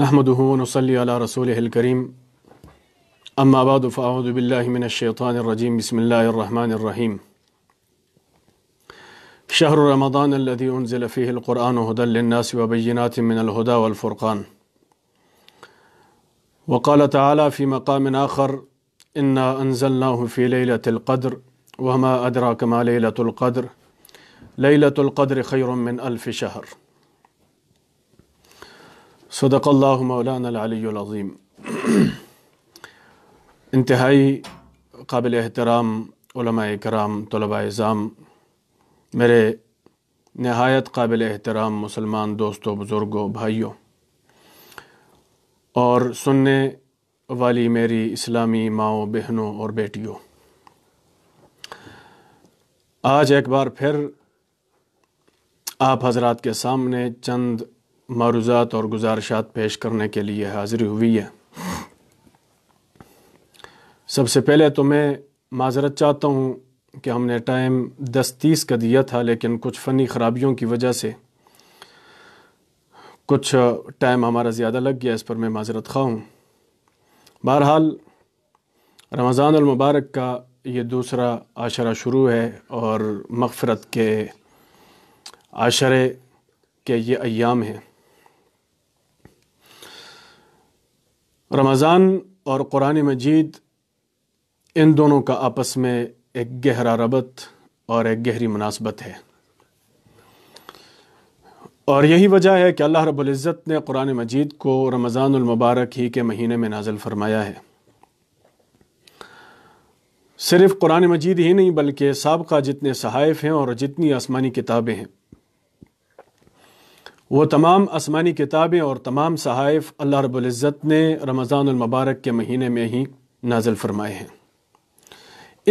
نحمده ونصلي على رسوله الكريم أما بعد فأعوذ بالله من الشيطان الرجيم بسم الله الرحمن الرحيم شهر رمضان الذي أنزل فيه القرآن هدى للناس وبينات من الهدى والفرقان وقال تعالى في مقام آخر إنا أنزلناه في ليلة القدر وما أدراك ما ليلة القدر ليلة القدر خير من ألف شهر सदक़ल्लाहु मौलानाज़ीम इंतहाई काबिल एहतराम कराम तलबा ज़ाम मेरे नहायत काबिल एहतराम मुसलमान दोस्तों बुज़ुर्गों भाइयों और सुनने वाली मेरी इस्लामी माओ बहनों और बेटियों आज एक बार फिर आप हजरात के सामने चंद मारूज़ात और गुजारिशात पेश करने के लिए हाज़िर हुई है सबसे पहले तो मैं माजरत चाहता हूँ कि हमने टाइम दस तीस का दिया था लेकिन कुछ फ़नी ख़राबियों की वजह से कुछ टाइम हमारा ज़्यादा लग गया इस पर मैं माजरत खा हूँ बहरहाल रमज़ान मुबारक का ये दूसरा आशरा शुरू है और मगफ़रत के आशरे के ये अयाम हैं रमज़ान और क़ुरान मजीद इन दोनों का आपस में एक गहरा रबत और एक गहरी मुनासबत है और यही वजह है कि अल्लाह रब्ज़त ने क़ुरान मजीद को रमज़ानमबारक ही के महीने में नाजल फरमाया है सिर्फ़ क़ुरान मजीद ही नहीं बल्कि सबका जितने सहाइफ़ हैं और जितनी आसमानी किताबें हैं वह तमाम आसमानी किताबें और तमाम सहाइफ अल्लाह रब्ज़त ने रमज़ानमबारक के महीने में ही नाजिल फ़रमाए हैं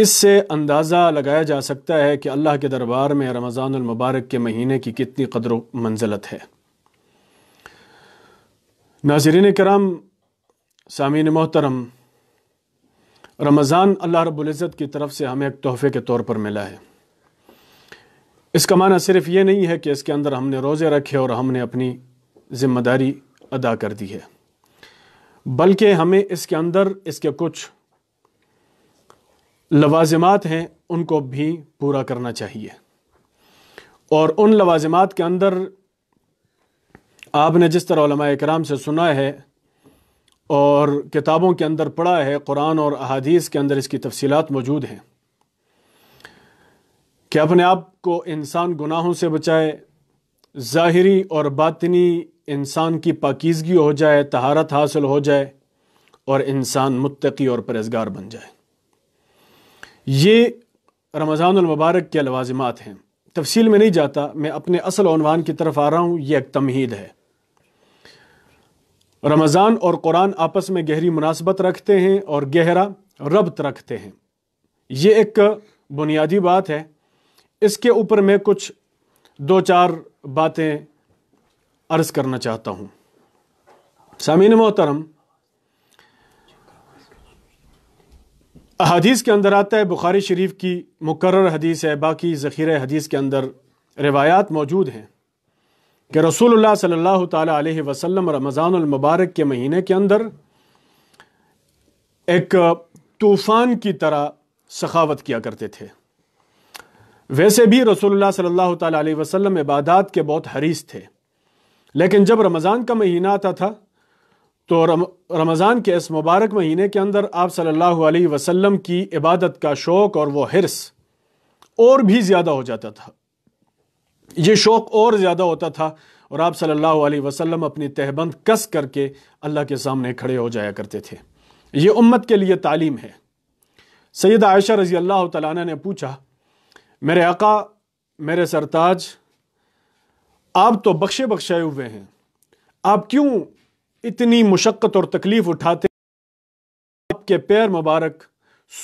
इससे अंदाज़ा लगाया जा सकता है कि अल्लाह के दरबार में रमज़ानमबारक के महीने की कितनी कदर मंजिलत है नाजरीन कराम सामीन मोहतरम रमज़ान अल्लाह रब्ज़त की तरफ से हमें एक तोहफ़े के तौर पर मिला है इसका माना सिर्फ ये नहीं है कि इसके अंदर हमने रोज़े रखे और हमने अपनी ज़िम्मेदारी अदा कर दी है बल्कि हमें इसके अंदर इसके कुछ लवाजमात हैं उनको भी पूरा करना चाहिए और उन लवाजमात के अंदर आपने जिस तरह कराम से सुना है और किताबों के अंदर पढ़ा है कुरान और अहादीस के अंदर इसकी तफसीत मौजूद हैं कि अपने आप को इंसान गुनाहों से बचाए ज़ाहरी और बातनी इंसान की पाकिजगी हो जाए तहारत हासिल हो जाए और इंसान मुतकी और परहेजगार बन जाए ये रमज़ानमबारक के लवाज़मात हैं तफसील में नहीं जाता मैं अपने असल अनवान की तरफ आ रहा हूँ यह एक तमहीद है रमज़ान और कुरान आपस में गहरी मुनासबत रखते हैं और गहरा रबत रखते हैं ये एक बुनियादी बात है इसके ऊपर मैं कुछ दो चार बातें अर्ज़ करना चाहता हूं सामीन मोहतरम हदीस के अंदर आता है बुखारी शरीफ की मुकर हदीस है बाकी ज़ख़ीर हदीस के अंदर रिवायात मौजूद हैं कि रसूलुल्लाह सल्लल्लाहु अलैहि वसल्लम रमज़ानमबारक के महीने के अंदर एक तूफ़ान की तरह सखावत किया करते थे वैसे भी रसोल्ला सल्ला तसलम इबादात इबादत के बहुत हरीस थे लेकिन जब रमज़ान का महीना आता था तो रम, रमज़ान के इस मुबारक महीने के अंदर आप सल्लल्लाहु अलैहि वसल्लम की इबादत का शौक़ और वो हिरस और भी ज़्यादा हो जाता था ये शौक़ और ज़्यादा होता था और आप सल्लल्लाहु अलैहि वसल्लम अपनी तहबंद कस करके अल्लाह के सामने खड़े हो जाया करते थे ये उम्मत के लिए तालीम है सैद आयशा रज़ी अल्लाह तला ने पूछा मेरे आका मेरे सरताज आप तो बख्शे बख्शाए हुए हैं आप क्यों इतनी मुशक्क़त और तकलीफ़ उठाते आपके पैर मुबारक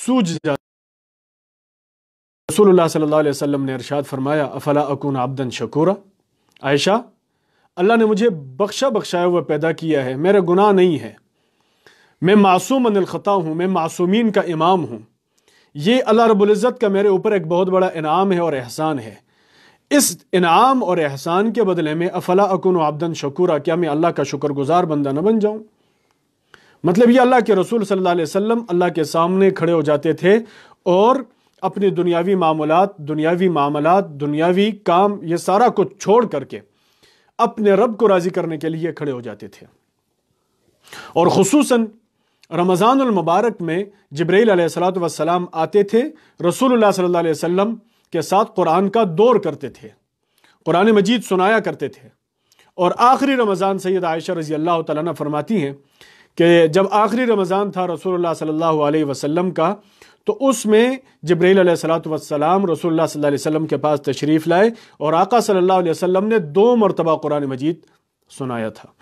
सूझ जाते रसूलुल्लाह सल्लल्लाहु अलैहि वसल्लम ने अरशाद फरमाया अफला अकून आबदन शकूरा आयशा अल्लाह ने मुझे बख्शा बख्शाया हुआ पैदा किया है मेरा गुनाह नहीं है मैं मासूम ख़ता हूँ मैं मासूमीन का इमाम हूँ ये अल्लाह रबुल्ज़त का मेरे ऊपर एक बहुत बड़ा इनाम है और एहसान है इस इनाम और एहसान के बदले में अफला अकुन आबदन शकूरा क्या मैं अल्लाह का शुक्रगुजार बंदा न बन जाऊं मतलब ये अल्लाह के रसूल सल्लल्लाहु अलैहि वसल्लम अल्लाह के सामने खड़े हो जाते थे और अपने दुनियावी मामलात दुनियावी मामलात दुनियावी काम ये सारा कुछ छोड़ करके अपने रब को राज़ी करने के लिए खड़े हो जाते थे और खसूस रमज़ानमबारक में जब्रैल आते थे रसूल सल्ला वसम के साथ कुरान का दौर करते थे कुरान मजीद सुनाया करते थे और आखिरी रमज़ान सैद आयशा रज़ी अल्लाह तला फरमाती हैं कि जब आखिरी रमज़ान था रसूल सल्ला वसम का तो उसमें जब्रैल सलाम रसूल सल्ला वसम के पास तशरीफ़ लाए और आका सल्ला वसम ने दो मरतबा कुरान मजीद सुनाया था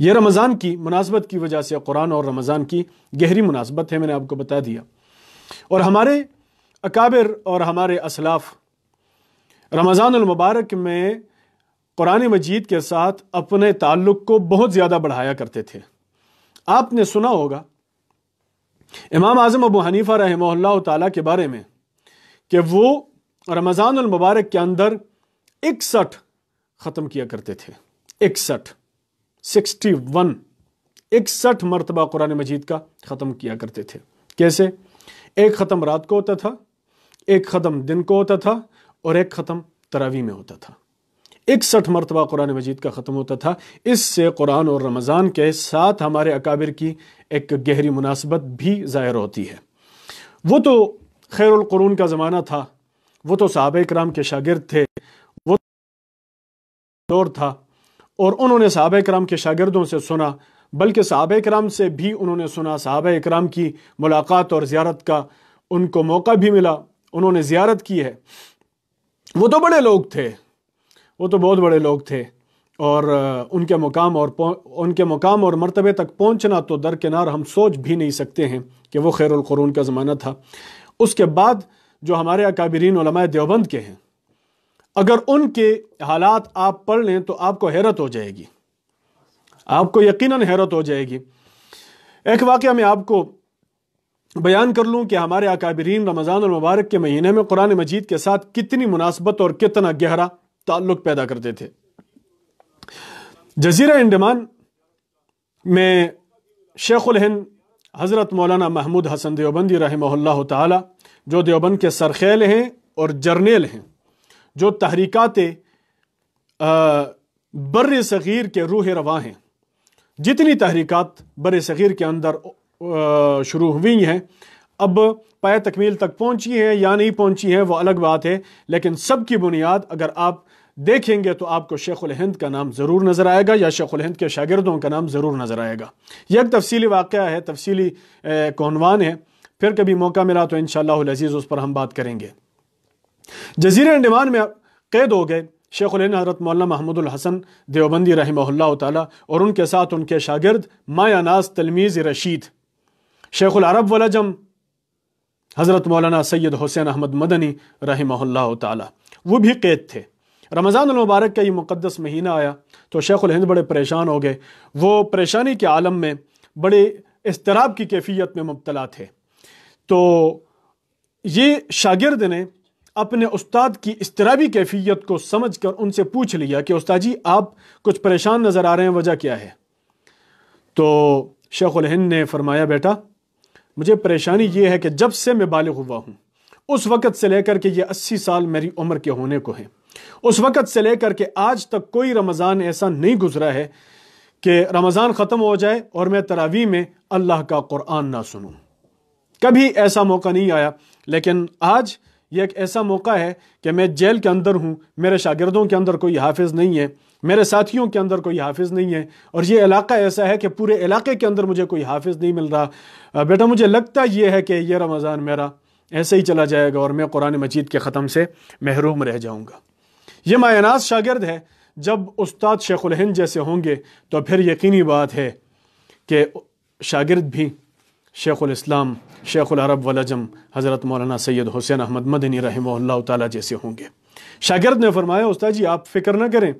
यह रमज़ान की मुनासबत की वजह से कुरान और रमज़ान की गहरी मुनासबत है मैंने आपको बता दिया और हमारे अकाबिर और हमारे असलाफ रमज़ानमबारक में कुरान मजीद के साथ अपने ताल्लुक़ को बहुत ज़्यादा बढ़ाया करते थे आपने सुना होगा इमाम आज़म अबू हनीफ़ा रहमल्ला तला के बारे में कि वो रमज़ानमबारक के अंदर इकसठ ख़त्म किया करते थे इकसठ सिक्सटी वन इकसठ मरतबा कुरान मजीद का ख़त्म किया करते थे कैसे एक ख़त्म रात को होता था एक ख़त्म दिन को होता था और एक ख़त्म तरावी में होता था इकसठ मरतबा कुरान मजीद का ख़त्म होता था इससे कुरान और रमज़ान के साथ हमारे अकाबिर की एक गहरी मुनासबत भी ज़ाहिर होती है वो तो खैरक़रून का ज़माना था वो तो सहाब कराम के शागिर्द थे वो दौर तो था और उन्होंने सहाब कराम के शागिदों से सुना बल्कि सहाब कराम से भी उन्होंने सुना सहाब कराम की मुलाकात और ज़्यारत का उनको मौका भी मिला उन्होंने ज़्यारत की है वो तो बड़े लोग थे वो तो बहुत बड़े लोग थे और उनके मुकाम और उनके मुकाम और मरतबे तक पहुँचना तो दरकिनार हम सोच भी नहीं सकते हैं कि वो खैरक़रून का ज़माना था उसके बाद जो हमारे अकाबरीन देवबंद के हैं अगर उनके हालात आप पढ़ लें तो आपको हैरत हो जाएगी आपको यकीनन हैरत हो जाएगी एक वाक़ मैं आपको बयान कर लूँ कि हमारे अकाबरीन रमज़ान और मुबारक के महीने में कुरान मजीद के साथ कितनी मुनासबत और कितना गहरा ताल्लुक़ पैदा करते थे जजीरा अंडमान में शेखुल हिंद हज़रत मौलाना महमूद हसन देवबंदी रही ताला जो देवबंद के सरखेल हैं और जर्नेल हैं जो तहरीकत बर सग़ीर के रूह रवा हैं जितनी तहरीकत बर सग़ीर के अंदर शुरू हुई हैं अब पाए तकमील तक पहुँची हैं या नहीं पहुँची हैं वह अलग बात है लेकिन सब की बुनियाद अगर आप देखेंगे तो आपको शेख हिंद का नाम ज़रूर नज़र आएगा या शेख हिंद के शागिदों का नाम ज़रूर नज़र आएगा यह एक तफसली वाक़ है तफसीली कौनवान है फिर कभी मौका मिला तो इन शज़ीज़ उस पर हम बात करेंगे जजीर अंडमान में कैद हो गए शेख हजरत मौलाना महमूद हसन देवबंदी रही और उनके साथ उनके शागिर्द मायानाज तलमीज़ रशीद शेख अरब वजम हज़रत मौलाना सैयद हुसैन अहमद मदनी रही ताला वो भी कैद थे रमज़ान मुबारक का ये मुक़दस महीना आया तो शेख हिंद बड़े परेशान हो गए वो परेशानी के आलम में बड़े इसतराब की कैफियत में मुबतला थे तो ये शागिर्द ने अपने उस्ताद की इसतराबी कैफियत को समझ कर उनसे पूछ लिया कि उस्ताद जी आप कुछ परेशान नज़र आ रहे हैं वजह क्या है तो शेख हिंद ने फरमाया बेटा मुझे परेशानी ये है कि जब से मैं बालिग हुआ हूँ उस वक़्त से लेकर के ये अस्सी साल मेरी उम्र के होने को है उस वक़्त से लेकर के आज तक कोई रमज़ान ऐसा नहीं गुजरा है कि रमज़ान ख़त्म हो जाए और मैं तरावी में अल्लाह का क़ुरान ना सुनूँ कभी ऐसा मौका नहीं आया लेकिन आज ये एक ऐसा मौका है कि मैं जेल के अंदर हूँ मेरे शागिर्दों के अंदर कोई हाफिज नहीं है मेरे साथियों के अंदर कोई हाफिज़ नहीं है और ये इलाका ऐसा है कि पूरे इलाके के अंदर मुझे कोई हाफिज़ नहीं मिल रहा बेटा मुझे लगता ये है कि ये रमज़ान मेरा ऐसे ही चला जाएगा और मैं कुरान मजीद के ख़त्म से महरूम रह जाऊँगा ये मायनाज शागिर्द है जब उस्ताद हिंद जैसे होंगे तो फिर यकीनी बात है कि शागिर्द भी शेखुल इस्लाम शेख अरब वलजम हज़रत मौलाना सैयद हुसैन अहमद मदनी रहम ताली जैसे होंगे शागिर्द ने फरमाया उस्ताद जी आप फ़िक्र ना करें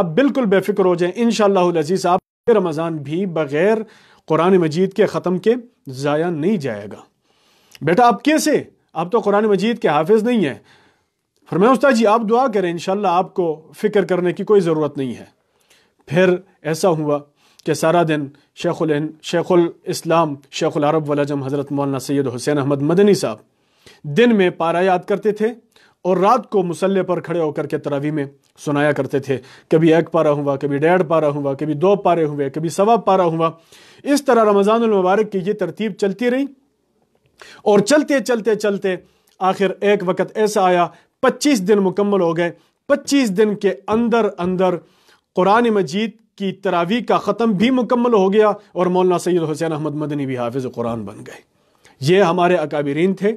आप बिल्कुल बेफिक्र हो जाएं इन शजीज़ आप रमज़ान भी बग़ैर कुरान मजीद के ख़त्म के ज़ाया नहीं जाएगा बेटा आप कैसे आप तो कुरान मजीद के हाफिज़ नहीं हैं फरमाया उस्ताद जी आप दुआ करें इन आपको फ़िक्र करने की कोई ज़रूरत नहीं है फिर ऐसा हुआ कि सारा दिन शेखुल शेखुल इस्लाम शेखुल अरब वलजम हज़रत मौलाना सैद हुसैन अहमद मदनी साहब दिन में पारा याद करते थे और रात को मुसल्ले पर खड़े होकर के तरावी में सुनाया करते थे कभी एक पारा हुआ कभी डेढ़ पारा हुआ कभी दो पारे हुए कभी सवा पारा हुआ इस तरह रमज़ानमबारक की ये तरतीब चलती रही और चलते चलते चलते आखिर एक वक्त ऐसा आया पच्चीस दिन मुकम्मल हो गए पच्चीस दिन के अंदर अंदर कुरान मजीद की तरावी का ख़त्म भी मुकम्मल हो गया और मौलाना सैद हुसैन अहमद मदनी भी हाफिज़ कुरान बन गए ये हमारे अकाबरीन थे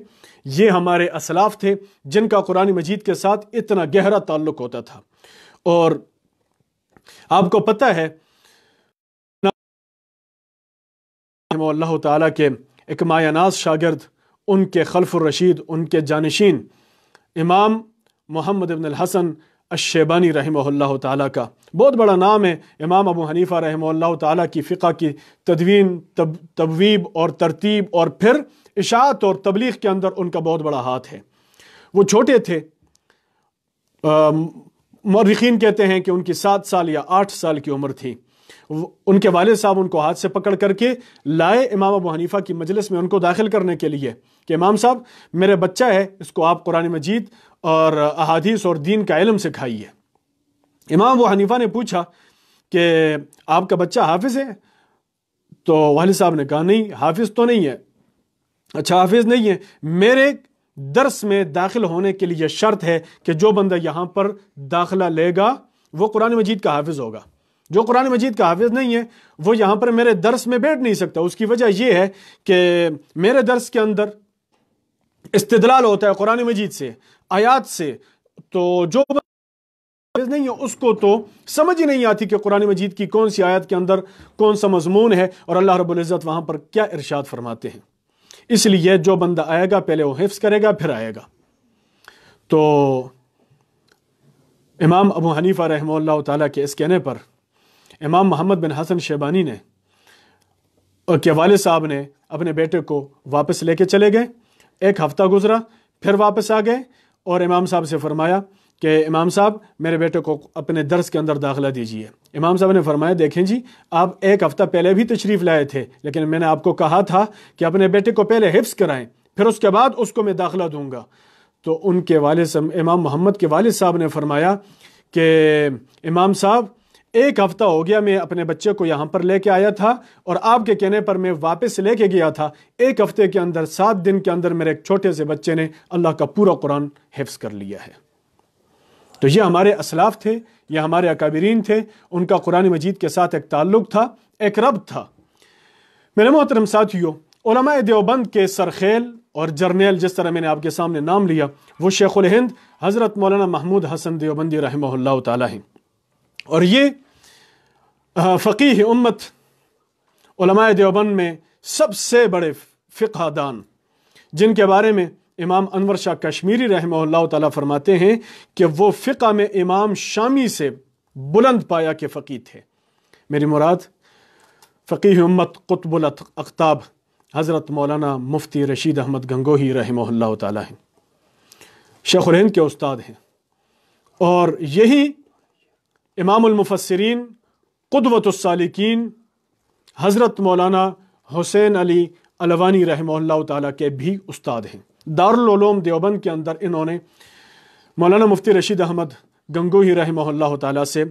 ये हमारे असलाफ थे जिनका कुरान मजीद के साथ इतना गहरा ताल्लुक़ होता था और आपको पता है अल्लाह ताला के इकमायानाज शागिर्द उनके खल्फ़ुर रशीद उनके जानशीन इमाम मोहम्मद इबन हसन अशेबानी रहमल्ला का बहुत बड़ा नाम है इमाम अबू हनीफ़ा रहम की फ़िका की तदवीन तब तबीब और तरतीब और फिर इशात और तबलीग के अंदर उनका बहुत बड़ा हाथ है वो छोटे थे मरखीन कहते हैं कि उनकी सात साल या आठ साल की उम्र थी उनके वाल साहब उनको हाथ से पकड़ करके लाए इमाम अबू हनीफ़ा की मजलिस में उनको दाखिल करने के लिए कि इमाम साहब मेरे बच्चा है इसको आप कुरान मजीद और अहादीस और दीन का इलम सिखाइए इमाम वो हनीफा ने पूछा कि आपका बच्चा हाफिज़ है तो वाल साहब ने कहा नहीं हाफिज़ तो नहीं है अच्छा हाफिज़ नहीं है मेरे दर्स में दाखिल होने के लिए शर्त है कि जो बंदा यहाँ पर दाखिला लेगा वो कुरान मजीद का हाफिज़ होगा जो कुरान मजीद का हाफिज़ नहीं है वो यहाँ पर मेरे दर्स में बैठ नहीं सकता उसकी वजह यह है कि मेरे दर्स के अंदर इस्तलाल होता है कुरान मजीद से आयात से तो जो नहीं है उसको तो समझ ही नहीं आती कि कुरान मजीद की कौन सी आयत के अंदर कौन सा मजमून है और अल्लाह रब्ज़त वहां पर क्या इरशाद फरमाते हैं इसलिए जो बंदा आएगा पहले वो हिफ्स करेगा फिर आएगा तो इमाम अबू हनीफ़ा रहम ताला के इस कहने पर इमाम मोहम्मद बिन हसन शेबानी ने के वाले साहब ने अपने बेटे को वापस लेके चले गए एक हफ़्ता गुजरा फिर वापस आ गए और इमाम साहब से फरमाया कि इमाम साहब मेरे बेटे को अपने दर्स के अंदर दाखिला दीजिए इमाम साहब ने फरमाया देखें जी आप एक हफ़्ता पहले भी तशरीफ़ लाए थे लेकिन मैंने आपको कहा था कि अपने बेटे को पहले हिफ्स कराएं फिर उसके बाद उसको मैं दाखिला दूंगा तो उनके वाले इमाम मोहम्मद के वाल साहब ने फरमाया कि इमाम साहब एक हफ्ता हो गया मैं अपने बच्चे को यहाँ पर लेके आया था और आपके कहने पर मैं वापस लेके गया था एक हफ्ते के अंदर सात दिन के अंदर मेरे एक छोटे से बच्चे ने अल्लाह का पूरा कुरान हिफ्स कर लिया है तो ये हमारे असलाफ थे ये हमारे अकाबरीन थे उनका कुरान मजीद के साथ एक ताल्लुक था एक रब था मेरे मोहतरम साथियों देवबंद के सरखेल और जर्नेल जिस तरह मैंने आपके सामने नाम लिया वो उल हिंद हज़रत मौलाना महमूद हसन देवबंदी रहमल्ला ताली और ये फ़कीह उम्मत देवबंद में सबसे बड़े फ़िकादान जिनके बारे में इमाम अनवर शाह कश्मीरी रहमल्ला ताला फरमाते हैं कि वो फ़िका में इमाम शामी से बुलंद पाया के फ़कीह थे मेरी मुराद फ़कीह उम्मत कुतबुल अख्ताब हज़रत मौलाना मुफ्ती रशीद अहमद गंगोही रहमल्ला ताला हैं हिंद के उस्ताद हैं और यही इमामुलमफसरीन क़ुदवतुस्सालिकीन हज़रत मौलाना हुसैन अली अलवानी रहमल्ला के भी उस्ताद हैं दारुलूम देवबंद के अंदर इन्होंने मौलाना मुफ्ती रशीद अहमद गंगोही रहमल्ला ताला से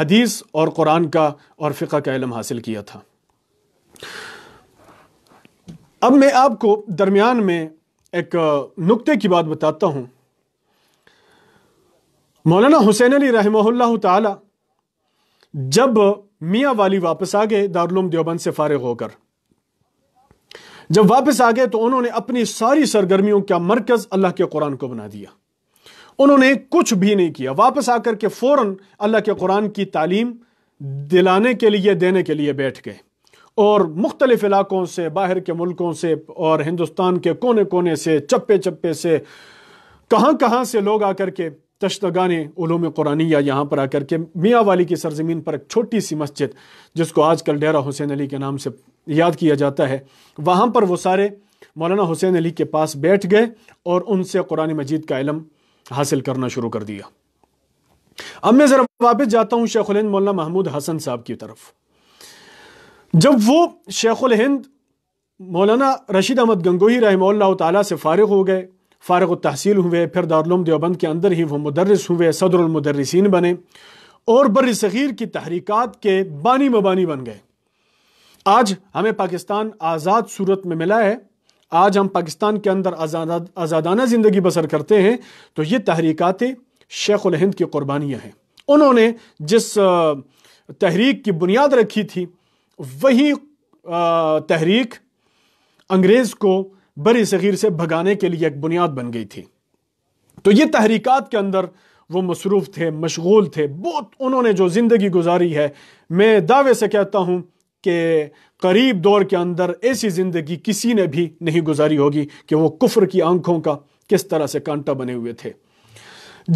हदीस और कुरान का और फ़िका का इलम हासिल किया था अब मैं आपको दरमियान में एक नुक्ते की बात बताता हूँ मौलाना हुसैन अली रहमल्ला जब मियाँ वाली वापस आ गए दारुलूम देवबंद से फारग होकर जब वापस आ गए तो उन्होंने अपनी सारी सरगर्मियों का मरकज अल्लाह के कुरान को बना दिया उन्होंने कुछ भी नहीं किया वापस आकर के फौरन अल्लाह के कुरान की तालीम दिलाने के लिए देने के लिए बैठ गए और मुख्तलिफ़ इलाक़ों से बाहर के मुल्कों से और हिंदुस्तान के कोने कोने से चप्पे चप्पे से कहां कहां से लोग आकर के तशतगान ओलूम कुरानिया यहाँ पर आकर के मियाँ वाली की सरजमीन पर एक छोटी सी मस्जिद जिसको आजकल डेरा हुसैन अली के नाम से याद किया जाता है वहाँ पर वो सारे मौलाना हुसैन अली के पास बैठ गए और उनसे कुरान मजीद का इलम हासिल करना शुरू कर दिया अब मैं ज़रा वापस जाता हूँ शेख उलहिंद मौलाना महमूद हसन साहब की तरफ जब वो शेख उलहिंद मौलाना रशीद अहमद गंगोही रही से फ़ारग हो गए फ़ारग तहसील हुए फिर दारुम देवबंद के अंदर ही वो मुदरस हुए सदरमदरसिन बने और बर सग़ीर की तहरीक़ात के बानी मबानी बन गए आज हमें पाकिस्तान आज़ाद सूरत में मिला है आज हम पाकिस्तान के अंदर आज़ादाना ज़िंदगी बसर करते हैं तो ये तहरीक़ात हिंद की क़ुरबानियाँ हैं उन्होंने जिस तहरीक की बुनियाद रखी थी वही तहरीक अंग्रेज़ को बरी सग़ीर से भगाने के लिए एक बुनियाद बन गई थी तो ये तहरीक के अंदर वो मसरूफ़ थे मशगूल थे बहुत उन्होंने जो ज़िंदगी गुजारी है मैं दावे से कहता हूं कि करीब दौर के अंदर ऐसी ज़िंदगी किसी ने भी नहीं गुजारी होगी कि वो कुफर की आंखों का किस तरह से कांटा बने हुए थे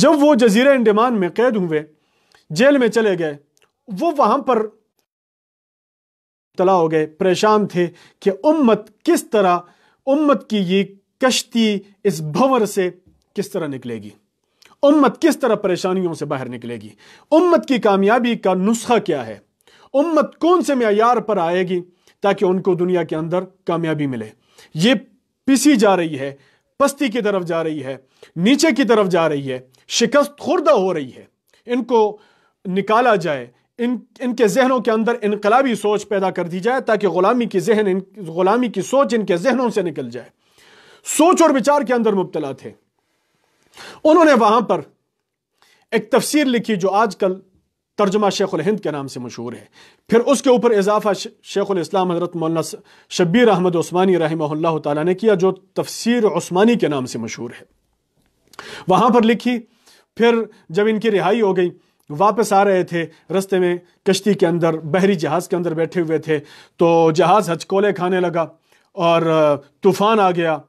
जब वो जजीर अंडमान में कैद हुए जेल में चले गए वो वहां पर तला हो गए परेशान थे कि उम्मत किस तरह उम्मत की ये कश्ती इस भंवर से किस तरह निकलेगी उम्मत किस तरह परेशानियों से बाहर निकलेगी उम्मत की कामयाबी का नुस्खा क्या है उम्मत कौन से मैार पर आएगी ताकि उनको दुनिया के अंदर कामयाबी मिले ये पिसी जा रही है पस्ती की तरफ जा रही है नीचे की तरफ जा रही है शिकस्त खुर्दा हो रही है इनको निकाला जाए इन इनके जहनों के अंदर इनकलाबी सोच पैदा कर दी जाए ताकि गुलामी की जहन इन गुलामी की सोच इनके जहनों से निकल जाए सोच और विचार के अंदर मुबतला थे उन्होंने वहां पर एक तफसीर लिखी जो आजकल तर्जमा शेख हिंद के नाम से मशहूर है फिर उसके ऊपर इजाफा शेख इस्लाम हजरत मौलाना शब्बीर अहमद उस्मानी रही ने किया जो तफसीर उस्मानी के नाम से मशहूर है वहां पर लिखी फिर जब इनकी रिहाई हो गई वापस आ रहे थे रास्ते में कश्ती के अंदर बहरी जहाज़ के अंदर बैठे हुए थे तो जहाज़ हचकोले खाने लगा और तूफ़ान आ गया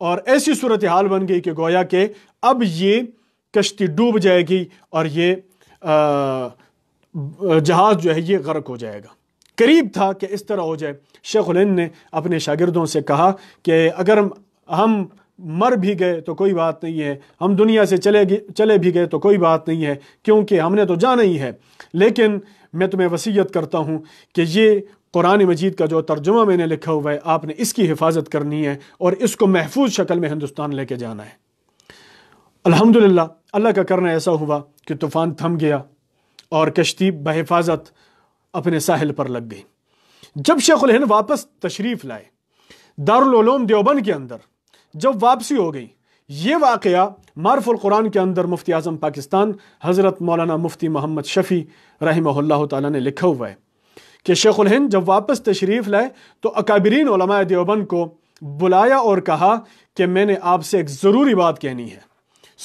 और ऐसी सूरत हाल बन गई कि गोया के अब ये कश्ती डूब जाएगी और ये जहाज़ जो है ये गर्क हो जाएगा करीब था कि इस तरह हो जाए शेख ने अपने शागिर्दों से कहा कि अगर हम मर भी गए तो कोई बात नहीं है हम दुनिया से चले चले भी गए तो कोई बात नहीं है क्योंकि हमने तो जाना ही है लेकिन मैं तुम्हें वसीयत करता हूँ कि ये कुरान मजीद का जो तर्जुमा मैंने लिखा हुआ है आपने इसकी हिफाजत करनी है और इसको महफूज शक्ल में हिंदुस्तान लेके जाना है अल्हम्दुलिल्लाह अल्लाह का करना ऐसा हुआ कि तूफ़ान थम गया और कश्ती बहिफाजत अपने साहिल पर लग गई जब शेख हिंद वापस तशरीफ़ लाए दारुलूम देवबंद के अंदर जब वापसी हो गई ये मारफुल कुरान के अंदर मुफ्ती आज़म पाकिस्तान हज़रत मौलाना मुफ्ती मोहम्मद शफ़ी रही ताला ने लिखा हुआ है कि शेखुल हिंद जब वापस तशरीफ़ लाए तो अकाबरीन देवबंद को बुलाया और कहा कि मैंने आपसे एक ज़रूरी बात कहनी है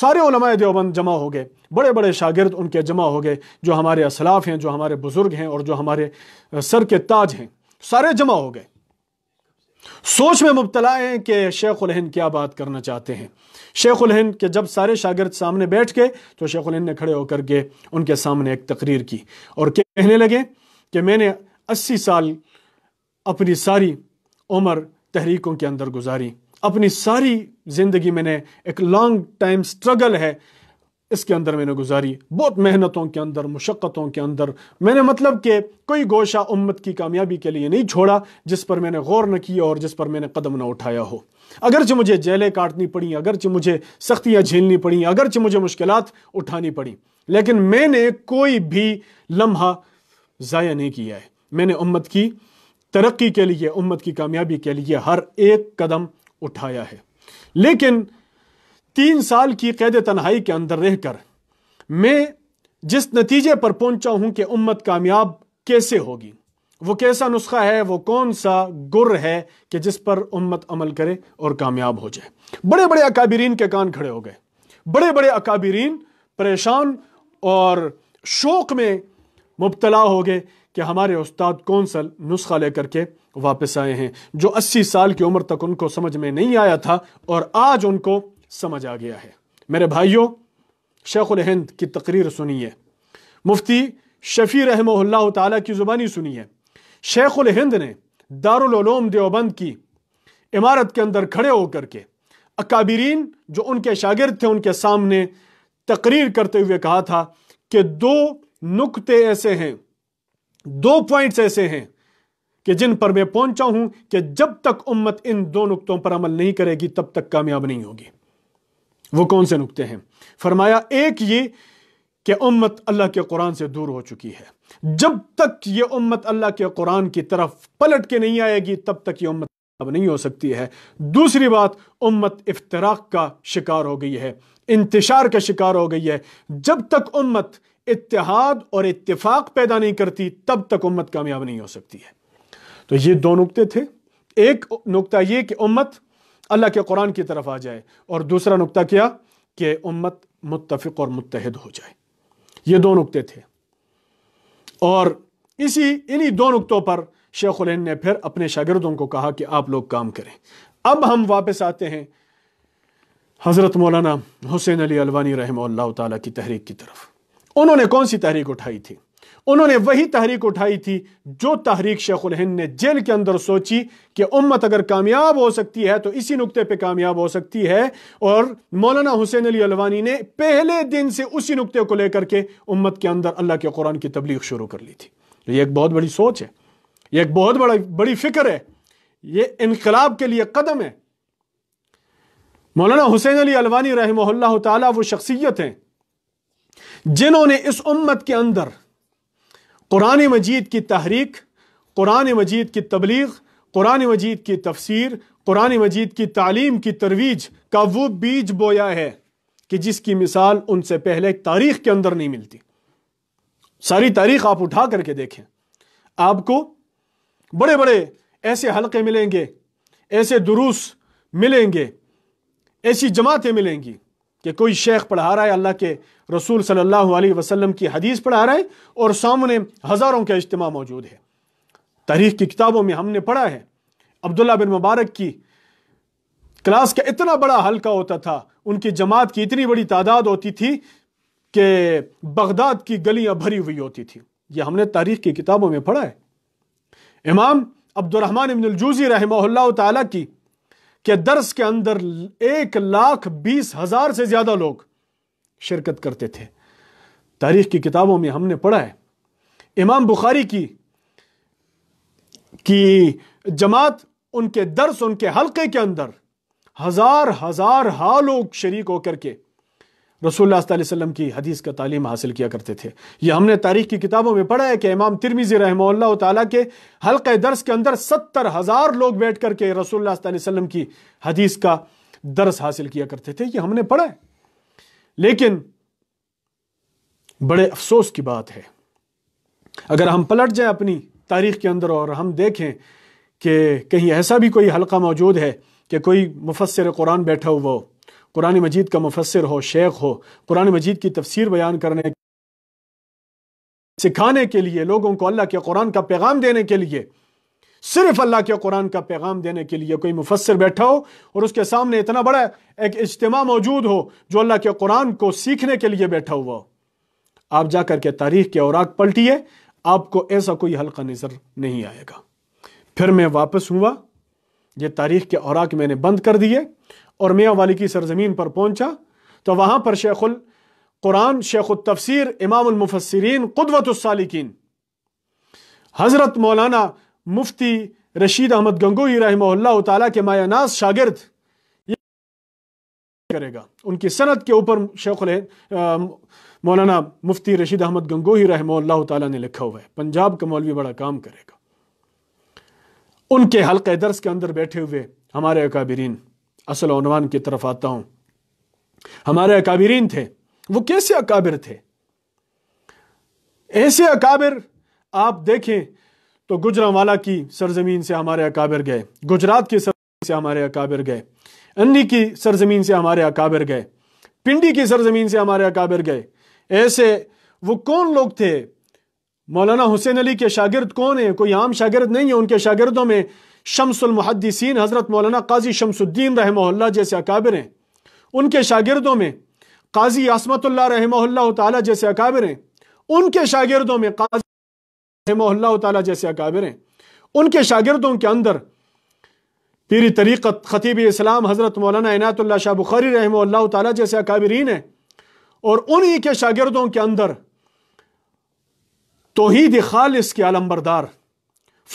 सारे देवबंद जमा हो गए बड़े बड़े शागिर्द उनके जमा हो गए जो हमारे असलाफ़ हैं जो हमारे बुज़ुर्ग हैं और जो हमारे सर के ताज हैं सारे जमा हो गए सोच में मुबतला है कि शेख हिंद क्या बात करना चाहते हैं शेख हिंद के जब सारे शागिर्द सामने बैठ गए तो शेख हिंद ने खड़े होकर के उनके सामने एक तकरीर की और कहने लगे कि मैंने अस्सी साल अपनी सारी उम्र तहरीकों के अंदर गुजारी अपनी सारी ज़िंदगी मैंने एक लॉन्ग टाइम स्ट्रगल है इसके अंदर मैंने गुजारी बहुत मेहनतों के अंदर मुशक्क़तों के अंदर मैंने मतलब कि कोई गोशा उम्मत की कामयाबी के लिए नहीं छोड़ा जिस पर मैंने गौर न किया और जिस पर मैंने कदम न उठाया हो अगरचे मुझे जेलें काटनी पड़ी अगरचि मुझे सख्तियाँ झेलनी पड़ी अगरचि मुझे मुश्किल उठानी पड़ी लेकिन मैंने कोई भी लम्हा ज़ाया नहीं किया है मैंने उम्मत की तरक्की के लिए उम्मत की कामयाबी के लिए हर एक कदम उठाया है लेकिन तीन साल की कैद तनहाई के अंदर रहकर मैं जिस नतीजे पर पहुंचा हूं कि उम्मत कामयाब कैसे होगी वो कैसा नुस्खा है वो कौन सा गुर है कि जिस पर उम्मत अमल करे और कामयाब हो जाए बड़े बड़े अकाबरीन के कान खड़े हो गए बड़े बड़े अकाबरीन परेशान और शोक में मुबतला हो गए कि हमारे उस्ताद कौन सा नुस्खा लेकर के वापस आए हैं जो 80 साल की उम्र तक उनको समझ में नहीं आया था और आज उनको समझ आ गया है मेरे भाइयों शेख हिंद की तकरीर सुनिए मुफ्ती शफी रहमोल्ला की ज़ुबानी सुनिए शेख हिंद ने दारुलूम देवबंद की इमारत के अंदर खड़े होकर के अकाबरीन जो उनके शागिर्द थे उनके सामने तकरीर करते हुए कहा था कि दो नुकते ऐसे हैं दो पॉइंट्स ऐसे हैं कि जिन पर मैं पहुंचा हूं कि जब तक उम्मत इन दो नुकतों पर अमल नहीं करेगी तब तक कामयाब नहीं होगी वो कौन से नुकते हैं फरमाया एक ये कि उम्मत अल्लाह के कुरान से दूर हो चुकी है जब तक ये उम्मत अल्लाह के कुरान की तरफ पलट के नहीं आएगी तब तक ये उम्मत अब नहीं हो सकती है दूसरी बात उम्मत इफ्तराक का शिकार हो गई है इंतशार का शिकार हो गई है जब तक उम्मत इतिहाद और इत्तेफाक पैदा नहीं करती तब तक उम्मत कामयाब नहीं हो सकती है तो ये दो नुकते थे एक नुकता ये कि उम्मत अल्लाह के कुरान की तरफ आ जाए और दूसरा नुकता क्या कि उम्मत मुतफ़ और मुतहद हो जाए ये दो नुकते थे और इसी इन्हीं दो नुकतों पर शेख उलैन ने फिर अपने शागिर्दों को कहा कि आप लोग काम करें अब हम वापस आते हैं हज़रत मौलाना हुसैन अली अलवानी रहम की तहरीक की तरफ उन्होंने कौन सी तहरीक उठाई थी उन्होंने वही तहरीक उठाई थी जो तहरीक शेखुल हिंद ने जेल के अंदर सोची कि उम्मत अगर कामयाब हो सकती है तो इसी नुक्ते पे कामयाब हो सकती है और मौलाना हुसैन अली अलवानी ने पहले दिन से उसी नुक्ते को लेकर के उम्मत के अंदर अल्लाह के कुरान की तबलीग शुरू कर ली थी तो ये एक बहुत बड़ी सोच है ये एक बहुत बड़ा बड़ी फिक्र है ये इनकलाब के लिए कदम है मौलाना हुसैन अली अलवानी रहमल्ला तख्सियत शख्सियत हैं जिन्होंने इस उम्मत के अंदर कुरान मजीद की तहरीक कुरान मजीद की तबलीग कुरान मजीद की तफसीर कुरान मजीद की तालीम की तरवीज का वो बीज बोया है कि जिसकी मिसाल उनसे पहले तारीख के अंदर नहीं मिलती सारी तारीख आप उठा करके देखें आपको बड़े बड़े ऐसे हलके मिलेंगे ऐसे दुरुस मिलेंगे ऐसी जमातें मिलेंगी कि कोई शेख पढ़ा रहा है अल्लाह के रसूल सल्लल्लाहु अलैहि वसल्लम की हदीस पढ़ा रहा है और सामने हज़ारों का इज्तम मौजूद है तारीख़ की किताबों में हमने पढ़ा है अब्दुल्ला बिन मुबारक की क्लास का इतना बड़ा हल्का होता था उनकी जमात की इतनी बड़ी तादाद होती थी कि बगदाद की गलियां भरी हुई होती थी ये हमने तारीख की किताबों में पढ़ा है इमाम अब्दुलरहमान इबनजूजी रहमल्ला ताली की कि दर्स के अंदर एक लाख बीस हजार से ज्यादा लोग शिरकत करते थे तारीख की किताबों में हमने पढ़ा है इमाम बुखारी की की जमात उनके दर्स उनके हलके के अंदर हजार हजार हा लोग शरीक होकर के रसोल्ला वसम की हदीस का तालीम हासिल किया करते थे यह हमने तारीख की किताबों में पढ़ा है कि इमाम तिरमिज़ी रहमल्ला ताली के हल्क दर्स के अंदर सत्तर हज़ार लोग बैठ करके रसोल्ला वसम की हदीस का दर्स हासिल किया करते थे ये हमने पढ़ा है लेकिन बड़े अफसोस की बात है अगर हम पलट जाए अपनी तारीख के अंदर और हम देखें कि कहीं ऐसा भी कोई हल्का मौजूद है कि कोई मुफसर कुरान बैठा हुआ हो कुरान मजीद का मुफसर हो शेख हो कुरान मजीद की तफसीर बयान करने सिखाने के लिए लोगों को अल्लाह के कुरान का पैगाम देने के लिए सिर्फ अल्लाह के कुरान का पैगाम देने के लिए कोई मुफसर बैठा हो और उसके सामने इतना बड़ा एक इज्तम मौजूद हो जो अल्लाह के कुरान को सीखने के लिए बैठा हुआ हो आप जा करके तारीख के औराक पलटिए आपको ऐसा कोई हल्का नज़र नहीं आएगा फिर मैं वापस हुआ ये तारीख के औराक मैंने बंद कर दिए और मियाँ वाली की सरजमीन पर पहुंचा तो वहां पर शेखुल कुरान शेख तफसर इमामफसरीन क़ुदवतसालिकीन हज़रत मौलाना मुफ्ती रशीद अहमद गंगोई रहमल्ला ताली के शागिर्द करेगा उनकी सनत के ऊपर शेख मौलाना मुफ्ती रशीद अहमद गंगोही रहमल्ला तला ने लिखा हुआ है पंजाब का मौलवी बड़ा काम करेगा उनके हल्के दर्स के अंदर बैठे हुए हमारे अकाबरीन उनवान की तरफ आता हूं हमारे अकाबरीन थे वो कैसे अकाबिर थे ऐसे अकाबिर आप देखें तो गुजरावाला की सरजमीन से हमारे अकाबिर गए गुजरात की सरजमीन से हमारे अकाबिर गए अन्नी की सरजमीन से हमारे अकाबिर गए पिंडी की सरजमीन से हमारे अकाबिर गए ऐसे वो कौन लोग थे मौलाना हुसैन अली के शागिर्द कौन है कोई आम शागिर्द नहीं है उनके शागिर्दों में शमसलमहदसिन हज़रत मौलाना काजी शमसुद्दीन रहमल्ला जैसे अकाबिर हैं उनके शागिरदों में काजी आसमतुल्ला रहमल्ला ताली जैसे अकाबिर हैं उनके शागिर्दों में काजी रहमल्ला ताली जैसे अकाबिर हैं उनके शागिरदों के अंदर पीरी तरीक़त ख़तीब इस्लाम हज़रत मौलाना इनायतुल्ला शाह बुखारी रहमल्ला ताली जैसे अकाबरीन हैं और उन्हीं के शागिर्दों के अंदर तोहद खालिस के आलमबरदार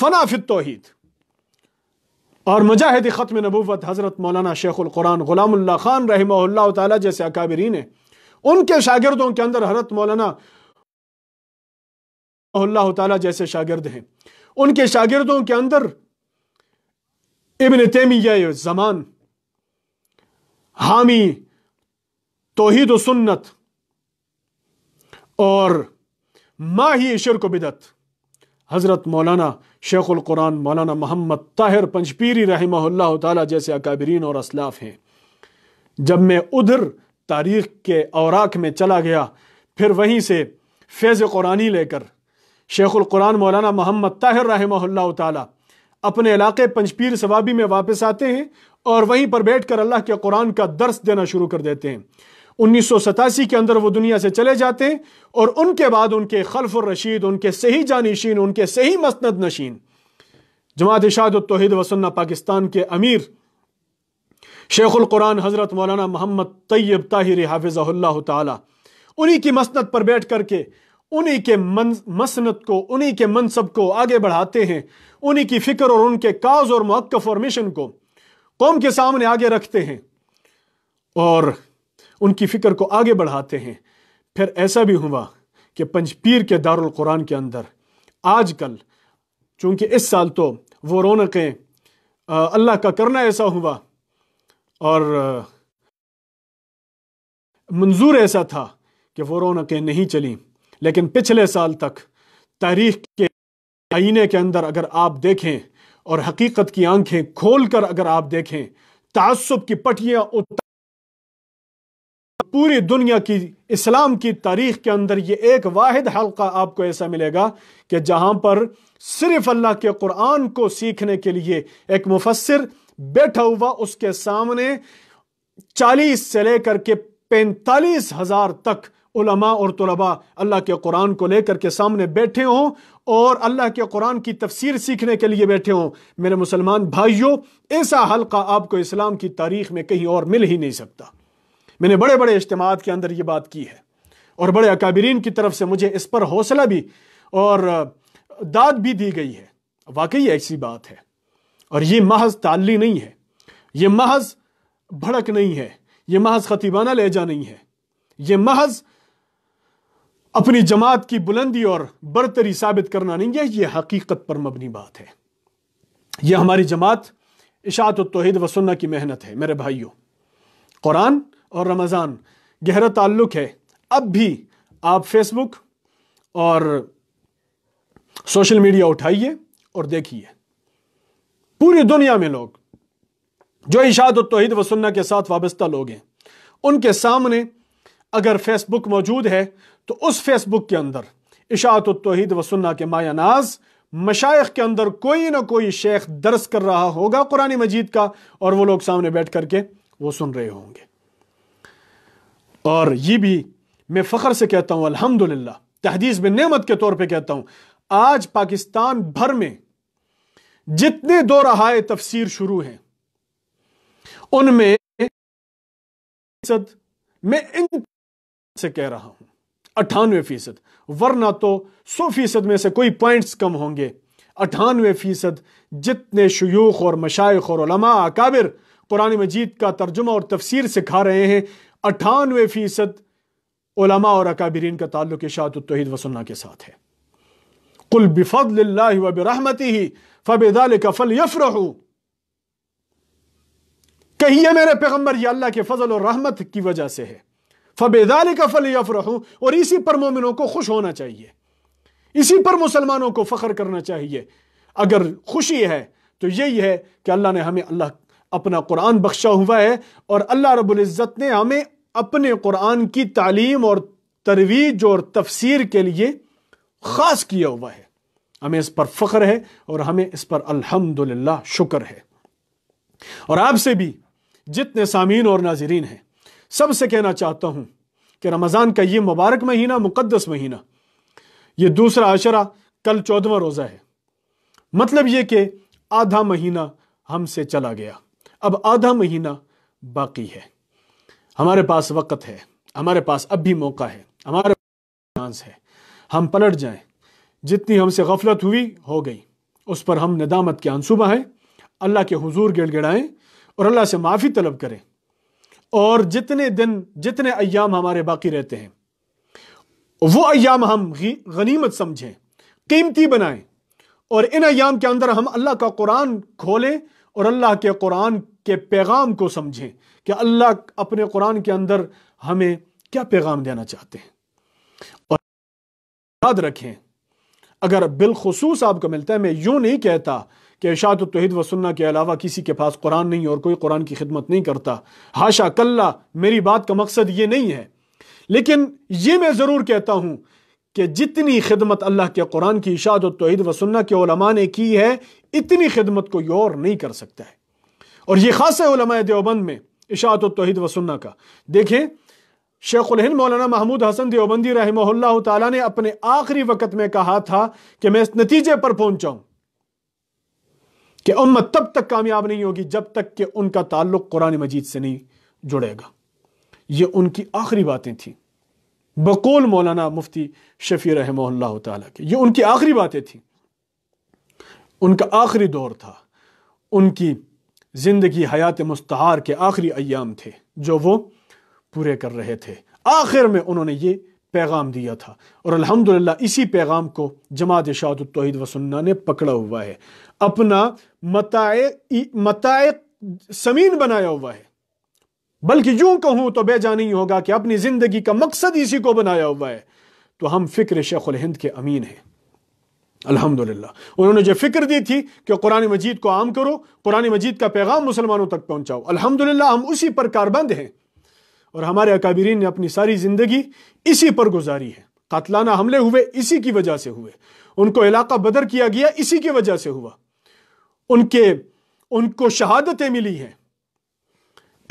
फ़ना फित तोहद और मुजाहिद ख़त्म नबूत हज़रत मौलाना कुरान ग़ुलामुल्ला ख़ान रहमा जैसे अकाबरीन है उनके शागिर्दों के अंदर हज़रत मौलाना तला जैसे शागिर्द हैं उनके शागिर्दों के अंदर इबन तेमिया ज़मान हामी तोहद सुन्नत और माही शिरक बिदत हज़रत मौलाना शेख़ुल्क़ुरान मौलाना मोहम्मद ताहिर पंचपीरी रहमल्ला ताली जैसे अकाबरीन और असलाफ हैं जब मैं उधर तारीख़ के औराक में चला गया फिर वहीं से फैज़ कुरानी लेकर शेख़ुल्क़ुरान मौलाना मोहम्मद ताहिर रहमल्ला ताली अपने इलाके पंचपीर सवाबी में वापस आते हैं और वहीं पर बैठ कर अल्लाह के कुरान का दर्स देना शुरू कर देते हैं उन्नीस के अंदर वो दुनिया से चले जाते हैं और उनके बाद उनके खल्फ रशीद उनके सही जानशीन उनके सही मसनद नशीन जमात इशाद तोहिद वसन्ना पाकिस्तान के अमीर शेखुल कुरान हज़रत मौलाना मोहम्मद तैयब ताहिर हाफिज़ल्ला ताला की मसनत पर बैठ करके उन्हीं के मन मसनत को उन्हीं के मनसब को आगे बढ़ाते हैं उन्हीं की फ़िक्र और उनके काज और मक्क़ और मिशन को कौम के सामने आगे रखते हैं और उनकी फ़िक्र को आगे बढ़ाते हैं फिर ऐसा भी हुआ कि पंचपीर के दारुल कुरान के अंदर आजकल चूंकि इस साल तो वो रौनकें अल्लाह का करना ऐसा हुआ और मंजूर ऐसा था कि वो रौनकें नहीं चली लेकिन पिछले साल तक तारीख के आईने के अंदर अगर आप देखें और हकीकत की आंखें खोलकर अगर आप देखें तासुब की उतर पूरी दुनिया की इस्लाम की तारीख के अंदर ये एक वाहिद हल्का आपको ऐसा मिलेगा कि जहां पर सिर्फ अल्लाह के कुरान को सीखने के लिए एक मुफसर बैठा हुआ उसके सामने चालीस से लेकर के पैंतालीस हजार तक उलमा और तलबा अल्लाह के कुरान को लेकर के सामने बैठे हों और अल्लाह के कुरान की तफसीर सीखने के लिए बैठे हों मेरे मुसलमान भाइयों ऐसा हल्का आपको इस्लाम की तारीख में कहीं और मिल ही नहीं सकता मैंने बड़े बड़े इज्तम के अंदर ये बात की है और बड़े अकाबरीन की तरफ से मुझे इस पर हौसला भी और दाद भी दी गई है वाकई ऐसी बात है और ये महज ताली नहीं है ये महज भड़क नहीं है ये महज खतीबाना लहजा नहीं है ये महज अपनी जमात की बुलंदी और बरतरी साबित करना नहीं है ये हकीकत पर मबनी बात है यह हमारी जमात इशात तोहद वसन्ना की मेहनत है मेरे भाइयों कुरान और रमज़ान गहरा ताल्लुक़ है अब भी आप फेसबुक और सोशल मीडिया उठाइए और देखिए पूरी दुनिया में लोग जो इशाद और तोहद व सुन्ना के साथ वाबस्ता लोग हैं उनके सामने अगर फेसबुक मौजूद है तो उस फेसबुक के अंदर इशात तोहद व सुन्ना के मायानाज मशाइ के अंदर कोई ना कोई शेख दर्स कर रहा होगा कुरानी मजीद का और वो लोग सामने बैठ करके वो सुन रहे होंगे और ये भी मैं फ़ख्र से कहता हूँ अल्हम्दुलिल्लाह तहदीस में नेमत के तौर पे कहता हूँ आज पाकिस्तान भर में जितने दो रहाय तफसीर शुरू हैं उनमें मैं इन से कह रहा हूं अठानवे फीसद वरना तो सौ फीसद में से कोई पॉइंट्स कम होंगे अठानवे फीसद जितने शयूख और मशाइ और अकाबिर कुरान मजीद का तर्जुमा और तफसीर सिखा रहे हैं अट्ठानवे फीसद ओलमा और अकाबरीन का ताल्लुक इशात वसन्ना के साथ है कुल बिफल वबरहमती ही फबेदाल कफल यफरहू कहिए मेरे पैगम्बर ये अल्लाह के फजल और रहमत की वजह से है फबेदाल कफल यफरहू और इसी पर मोमिनों को खुश होना चाहिए इसी पर मुसलमानों को फ़ख्र करना चाहिए अगर खुशी है तो यही है कि अल्लाह ने हमें अल्लाह अपना कुरान बख्शा हुआ है और अल्लाह रबुल्ज़त ने हमें अपने कुरान की तालीम और तरवीज और तफसीर के लिए ख़ास किया हुआ है हमें इस पर फ़ख्र है और हमें इस पर अल्हम्दुलिल्लाह शुक्र है और आपसे भी जितने सामीन और नाजरीन हैं सबसे कहना चाहता हूं कि रमज़ान का ये मुबारक महीना मुक़दस महीना ये दूसरा अशरा कल चौदवा रोज़ा है मतलब ये कि आधा महीना हमसे चला गया अब आधा महीना बाकी है हमारे पास वक्त है हमारे पास अब भी मौका है हमारे चांस है हम पलट जाएं जितनी हमसे गफलत हुई हो गई उस पर हम नदामत के आंसू बहाएं अल्लाह के हुजूर गिड़ गिड़ाएं और अल्लाह से माफ़ी तलब करें और जितने दिन जितने अयाम हमारे बाकी रहते हैं वो अयाम हम गनीमत समझें कीमती बनाएं और इन अयाम के अंदर हम अल्लाह का कुरान खोलें और अल्लाह के कुरान के पैगाम को समझें कि अल्लाह अपने कुरान के अंदर हमें क्या पैगाम देना चाहते हैं और याद रखें अगर बिलखसूस आपको मिलता है मैं यूँ नहीं कहता कि इशात तोहद व के अलावा किसी के पास कुरान नहीं और कोई कुरान की खिदमत नहीं करता हाशा कल्ला मेरी बात का मकसद ये नहीं है लेकिन ये मैं ज़रूर कहता हूँ कि जितनी खिदमत अल्लाह के कुरान की इशाद तोहद व के ओलमा ने की है इतनी खिदमत कोई और नहीं कर सकता है और ये ख़ास है उलमा देवबंद में इशात तोहद वसन्ना का देखें शेख उलहन मौलाना महमूद हसन देवबंदी रहमल्ला ने अपने आखिरी वक्त में कहा था कि मैं इस नतीजे पर पहुंचाऊं कि उम्मत तब तक कामयाब नहीं होगी जब तक कि उनका ताल्लुक कुरान मजीद से नहीं जुड़ेगा ये उनकी आखिरी बातें थी बकोल मौलाना मुफ्ती शफी रहमल्ला के ये उनकी आखिरी बातें थी उनका आखिरी दौर था उनकी ज़िंदगी हयात मुस्तार के आखिरी अयाम थे जो वो पूरे कर रहे थे आखिर में उन्होंने ये पैगाम दिया था और अल्हम्दुलिल्लाह इसी पैगाम को जमात शाहत तोहद वसन्ना ने पकड़ा हुआ है अपना मताए मताए समीन बनाया हुआ है बल्कि यूं कहूं तो बेजा नहीं होगा कि अपनी ज़िंदगी का मकसद इसी को बनाया हुआ है तो हम फ़िक्र शेखुल हिंद के अमीन हैं अल्हम्दुलिल्लाह उन्होंने जो फ़िक्र दी थी कि कुरान मजीद को आम करो कुरान मजीद का पैगाम मुसलमानों तक पहुंचाओ अल्हम्दुलिल्लाह हम उसी पर कारबंद हैं और हमारे अकाबरीन ने अपनी सारी ज़िंदगी इसी पर गुजारी है कातलाना हमले हुए इसी की वजह से हुए उनको इलाका बदर किया गया इसी की वजह से हुआ उनके उनको शहादतें मिली हैं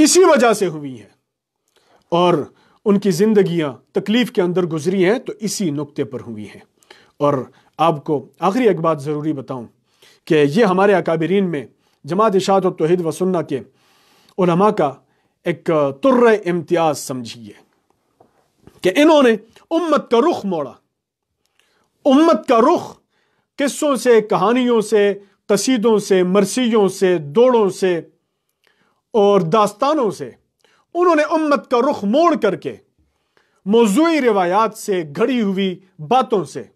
इसी वजह से हुई हैं और उनकी ज़िंदगियां तकलीफ़ के अंदर गुजरी हैं तो इसी नुक्ते पर हुई हैं और आपको आखिरी एक बात ज़रूरी बताऊँ कि ये हमारे अकाबरीन में जमात इशात और तोहद वसन्ना के उलमा का एक तुर्र इम्तियाज समझिए कि इन्होंने उम्मत का रुख मोड़ा उम्मत का रुख किस्सों से कहानियों से कसीदों से मरसियों से दौड़ों से और दास्तानों से उन्होंने उम्मत का रुख मोड़ करके मौजूद रिवायात से घड़ी हुई बातों से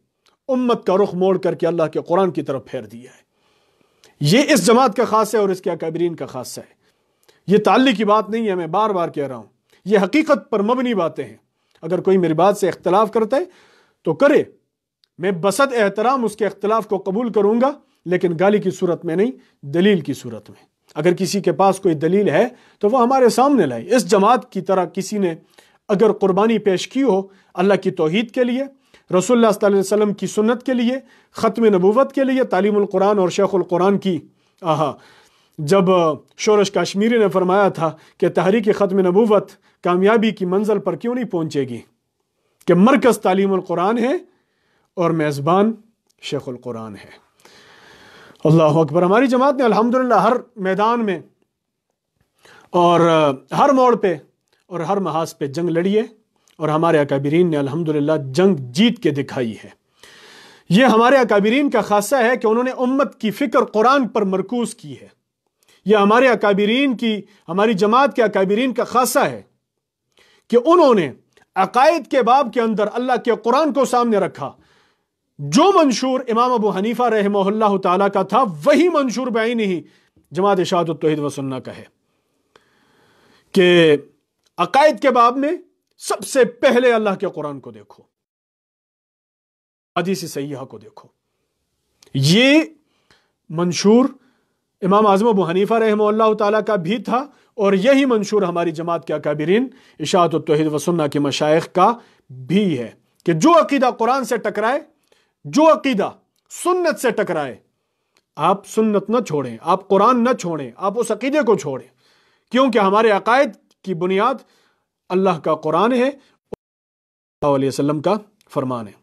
उम्मत का रुख मोड़ करके अल्लाह के कुरान की तरफ फेर दिया है ये इस जमात का खास है और इसके अकाबरीन का खासा है ये ताली की बात नहीं है मैं बार बार कह रहा हूँ ये हकीकत पर मबनी बातें हैं अगर कोई मेरी बात से इख्तलाफ करता है तो करे मैं बसत एहतराम उसके अख्तिलाफ को कबूल करूँगा लेकिन गाली की सूरत में नहीं दलील की सूरत में अगर किसी के पास कोई दलील है तो वह हमारे सामने लाए इस जमात की तरह किसी ने अगर कुर्बानी पेश की हो अल्लाह की तोहद के लिए रसोल्लाम की सुन्नत के लिए ख़त्म नबूवत के लिए तालीमकुरान और शेख़ुल्कुरान की आह जब शोरश काश्मीरी ने फरमाया था कि तहरीक ख़त्म नबूवत कामयाबी की मंजिल पर क्यों नहीं पहुँचेगी कि मरकज़ तालीमकुरान है और मेज़बान शेख़ुल्कुरान है अल्लाह अकबर हमारी जमात ने अलहमदिल्ला हर मैदान में और हर मोड़ पर और हर महाज पे जंग लड़िए और हमारे अकाबरीन ने अल्हम्दुलिल्लाह जंग जीत के दिखाई है यह हमारे अकाबरीन का खासा है कि उन्होंने उम्मत की फ़िक्र कुरान पर मरकूज़ की है यह हमारे अकाबरीन की हमारी जमात के अकाबरीन का खासा है कि उन्होंने अकायद के बाब के अंदर अल्लाह के कुरान को सामने रखा जो मंशूर इमाम अबू हनीफा रहमल्ला तला का था वही मंशूर बई नहीं जमात शाहद तोहद वसन्ना का है कि अकायद के बाब में सबसे पहले अल्लाह के कुरान को देखो हदीस सयाह को देखो ये मंशूर इमाम आजम अबू हनीफा रहम ताला का भी था और यही मंशूर हमारी जमात के अकाबरीन इशात तोहद वसन्ना के मशाइ का भी है कि जो अकीदा कुरान से टकराए जो अकीदा सुन्नत से टकराए आप सुन्नत न छोड़ें आप कुरान न छोड़ें आप उस अकीदे को छोड़ें क्योंकि हमारे अकायद की बुनियाद अल्लाह का कुरान है वसल्लम का फरमान है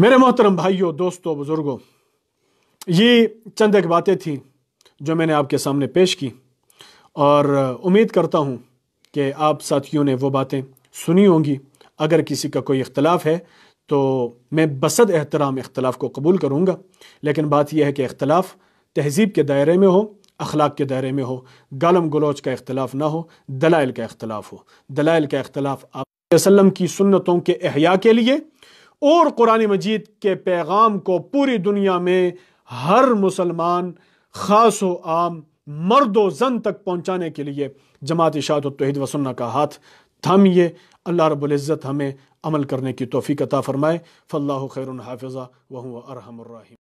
मेरे मोहतरम भाइयों दोस्तों बुज़ुर्गों ये चंद एक बातें थीं जो मैंने आपके सामने पेश की और उम्मीद करता हूँ कि आप साथियों ने वो बातें सुनी होंगी अगर किसी का कोई इख्तलाफ है तो मैं बसद एहतराम इख्तलाफ को कबूल करूँगा लेकिन बात यह है कि इख्तलाफ तहजीब के दायरे में हो अखलाक के दायरे में हो गालम गलोच का इख्तलाफ ना हो दलाइल का इख्तलाफ हो दलाइल का इख्तलाफ आप वसल्लम की सुन्नतों के अहिया के लिए और कुरान मजीद के पैगाम को पूरी दुनिया में हर मुसलमान ख़ास व आम मर्द व जन तक पहुँचाने के लिए जमात इशात तोहद वसन्ना का हाथ थामिए अल्लाह रबुल्ज़त हमें अमल करने की तोफ़ी अता फ़रमाए फ़ल्ला खैर हाफिज़ा वह अरहमर्राहिम